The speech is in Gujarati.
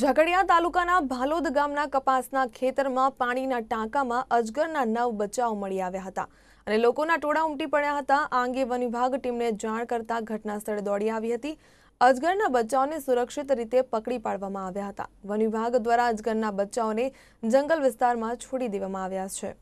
ઝઘડિયા તાલુકાના ભાલોદ ગામના કપાસના ખેતરમાં પાણીના ટાંકામાં અજગરના નવ બચ્ચાઓ મળી આવ્યા હતા અને લોકોના ટોળા ઉમટી પડ્યા હતા આ અંગે વન વિભાગ ટીમને જાણ કરતા ઘટનાસ્થળે દોડી આવી હતી અજગરના બચ્ચાઓને સુરક્ષિત રીતે પકડી પાડવામાં આવ્યા હતા વન વિભાગ દ્વારા અજગરના બચ્ચાઓને જંગલ વિસ્તારમાં છોડી દેવામાં આવ્યા છે